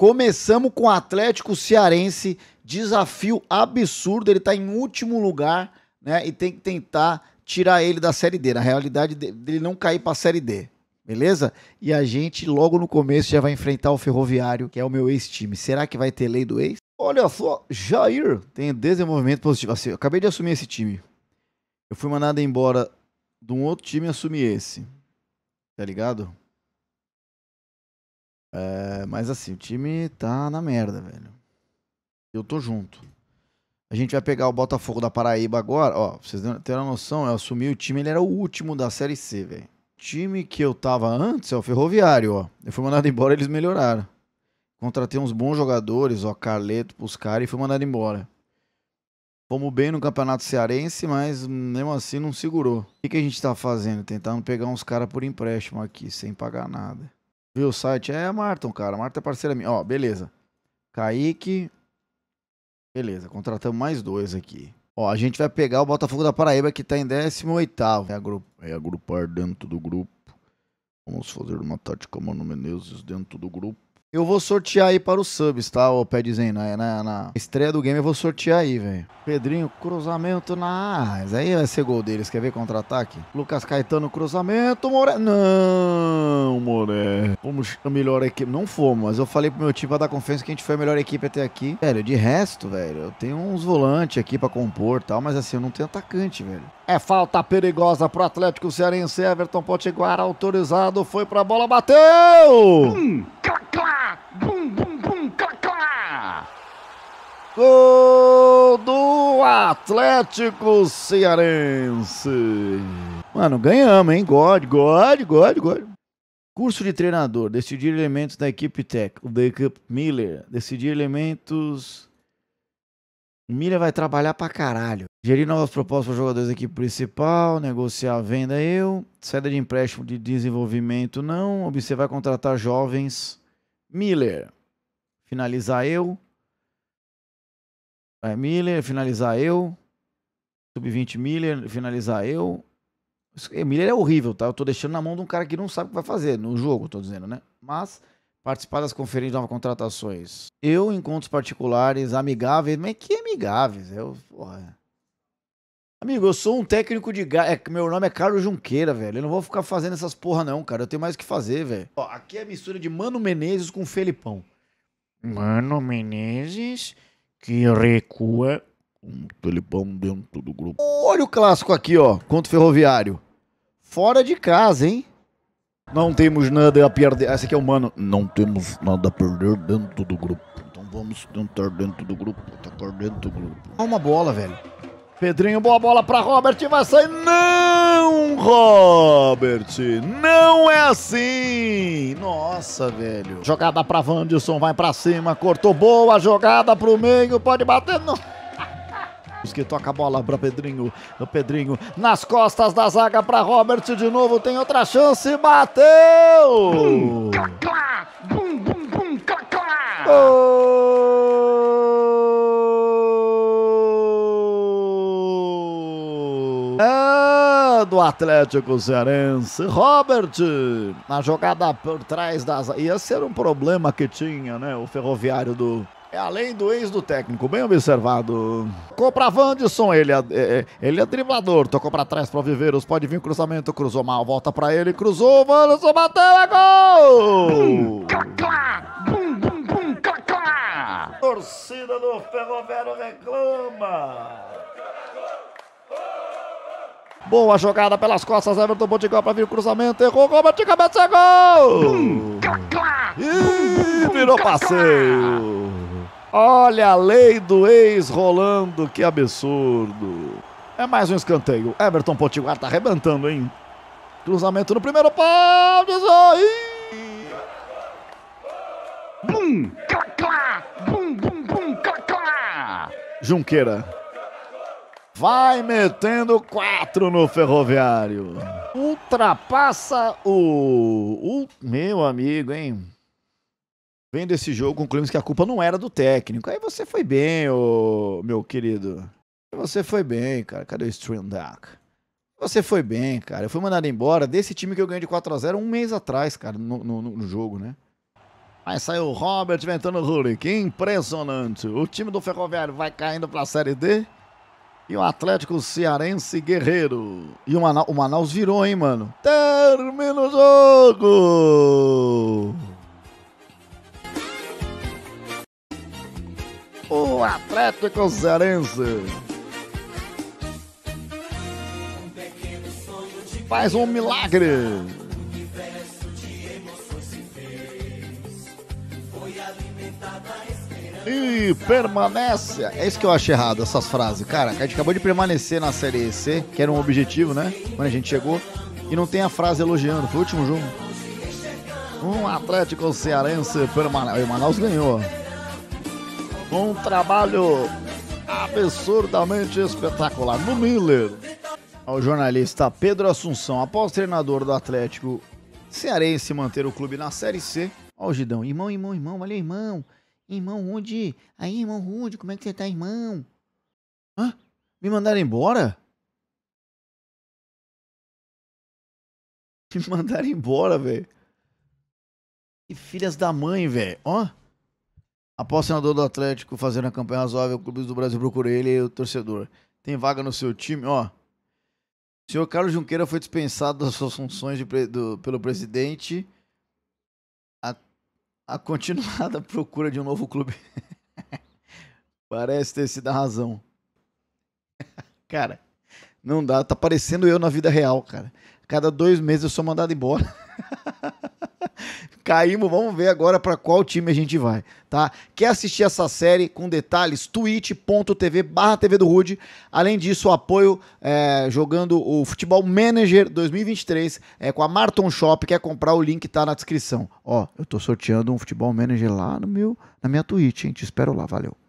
Começamos com o Atlético Cearense, desafio absurdo, ele está em último lugar, né? E tem que tentar tirar ele da Série D, na realidade dele não cair para a Série D, beleza? E a gente logo no começo já vai enfrentar o Ferroviário, que é o meu ex-time. Será que vai ter lei do ex? Olha só, Jair tem desenvolvimento positivo. Assim, eu acabei de assumir esse time. Eu fui mandado embora de um outro time e assumi esse. Tá ligado? É, mas assim, o time tá na merda, velho. Eu tô junto. A gente vai pegar o Botafogo da Paraíba agora. Ó, pra vocês terem uma noção, eu assumi o time, ele era o último da Série C, velho. Time que eu tava antes é o Ferroviário, ó. Eu fui mandado embora, eles melhoraram. Contratei uns bons jogadores, ó, Carleto pros caras e fui mandado embora. Fomos bem no Campeonato Cearense, mas mesmo assim não segurou. O que, que a gente tá fazendo? Tentando pegar uns caras por empréstimo aqui, sem pagar nada. Viu o site? É, Marton, cara. Marta é parceira minha. Ó, beleza. Kaique. Beleza, contratamos mais dois aqui. Ó, a gente vai pegar o Botafogo da Paraíba que tá em 18º. É, agru... é agrupar dentro do grupo. Vamos fazer uma tática Mano Menezes dentro do grupo. Eu vou sortear aí para os subs, tá, o Pedzinho? Na, na, na estreia do game eu vou sortear aí, velho. Pedrinho, cruzamento na área. Aí vai ser gol deles. Quer ver contra-ataque? Lucas Caetano, cruzamento. More... Não, More. Fomos a melhor equipe. Não fomos, mas eu falei pro meu time pra dar confiança que a gente foi a melhor equipe até aqui. Velho, de resto, velho, eu tenho uns volantes aqui para compor e tal, mas assim, eu não tenho atacante, velho. É falta perigosa pro Atlético Cearense. Everton Potiguar autorizado, foi pra bola, bateu! Bum, clá, clá, bum, bum, bum, clá, clá. Gol do Atlético Cearense. Mano, ganhamos, hein? God, God, God, God. Curso de treinador, decidir elementos da equipe Tech. da equipe Miller, decidir elementos o Miller vai trabalhar pra caralho. Gerir novas propostas para jogadores da equipe principal, negociar a venda eu, saída de empréstimo de desenvolvimento não, observar contratar jovens. Miller, finalizar eu. Vai é, Miller, finalizar eu. Sub-20 Miller, finalizar eu. Miller é horrível, tá? Eu tô deixando na mão de um cara que não sabe o que vai fazer no jogo, tô dizendo, né? Mas participar das conferências de novas contratações. Eu, encontros particulares, amigáveis, mas que amigáveis? Eu, porra. Amigo, eu sou um técnico de gás. É, meu nome é Carlos Junqueira, velho. Eu não vou ficar fazendo essas porra, não, cara. Eu tenho mais o que fazer, velho. Ó, aqui é a mistura de Mano Menezes com Felipão. Mano Menezes que recua. Um Felipão dentro do grupo. Olha o clássico aqui, ó. Contra o Ferroviário. Fora de casa, hein? Não temos nada a perder. Ah, Essa aqui é humano. Não temos nada a perder dentro do grupo. Então vamos tentar dentro do grupo. Atacar dentro do grupo. Uma bola, velho. Pedrinho, boa bola para Robert. Vai sair. Não, Robert. Não é assim. Nossa, velho. Jogada para Vanderson. Vai para cima. Cortou boa jogada para o meio. Pode bater. Não que toca a bola para Pedrinho, o Pedrinho nas costas da zaga para Robert de novo, tem outra chance, bateu! Bum, clá, clá, bum, bum, bum, clá, clá. Oh! do Atlético Cearense. Robert, na jogada por trás das. Ia ser um problema que tinha, né? O ferroviário do. É além do ex do técnico, bem observado. Compra Vandisson, ele é, é, é, ele é driblador. Tocou pra trás pro Viveiros, pode vir cruzamento, cruzou mal, volta pra ele, cruzou, Vandisson bateu, é gol! Bum, bum, bum, bum, Torcida do Ferroviário reclama. Boa jogada pelas costas, Everton Bodigol para vir o cruzamento. Errou, gol, bate cabeça, é gol! e virou passeio. Olha a lei do ex rolando, que absurdo. É mais um escanteio. Everton Potiguar tá arrebentando, hein? Cruzamento no primeiro pau, desoi! Bum, clá, clá, bum, bum, bum, clá, clá. Junqueira. Vai metendo 4 no Ferroviário. Ultrapassa o, o. Meu amigo, hein? Vem desse jogo concluímos que a culpa não era do técnico. Aí você foi bem, ô, meu querido. Você foi bem, cara. Cadê o Stream Duck? Você foi bem, cara. Eu fui mandado embora desse time que eu ganhei de 4x0 um mês atrás, cara, no, no, no jogo, né? Aí saiu o Robert inventando o Hulk. Impressionante. O time do Ferroviário vai caindo pra Série D. E o Atlético Cearense Guerreiro. E o, Mana o Manaus virou, hein, mano? Termina o jogo! O Atlético Cearense. Faz um milagre. Foi alimentada e permanece. É isso que eu acho errado, essas frases. Cara, a gente acabou de permanecer na Série C, que era um objetivo, né? Quando a gente chegou. E não tem a frase elogiando, foi o último jogo. Um Atlético Cearense permanece. Manaus ganhou. Um trabalho absurdamente espetacular no Miller. O jornalista Pedro Assunção, após treinador do Atlético Cearense manter o clube na Série C, Olha o Gidão, irmão, irmão, irmão, valeu, irmão. Irmão Rude, aí, irmão Rude, como é que você tá, irmão? Hã? Me mandaram embora? Me mandaram embora, velho. Que filhas da mãe, velho. Ó. Após o senador do Atlético fazer uma campanha razoável, o Clube do Brasil procurou ele e o torcedor. Tem vaga no seu time, ó. O senhor Carlos Junqueira foi dispensado das suas funções pre... do... pelo presidente a continuada procura de um novo clube parece ter sido a razão. cara, não dá. Tá parecendo eu na vida real, cara. Cada dois meses eu sou mandado embora. Caímos, vamos ver agora para qual time a gente vai, tá? Quer assistir essa série com detalhes? twitch.tv barra TV do Rude. Além disso, apoio é, jogando o Futebol Manager 2023 é, com a Marton Shop. Quer comprar? O link tá na descrição. Ó, eu tô sorteando um Futebol Manager lá no meu, na minha Twitch, hein? Te espero lá, valeu.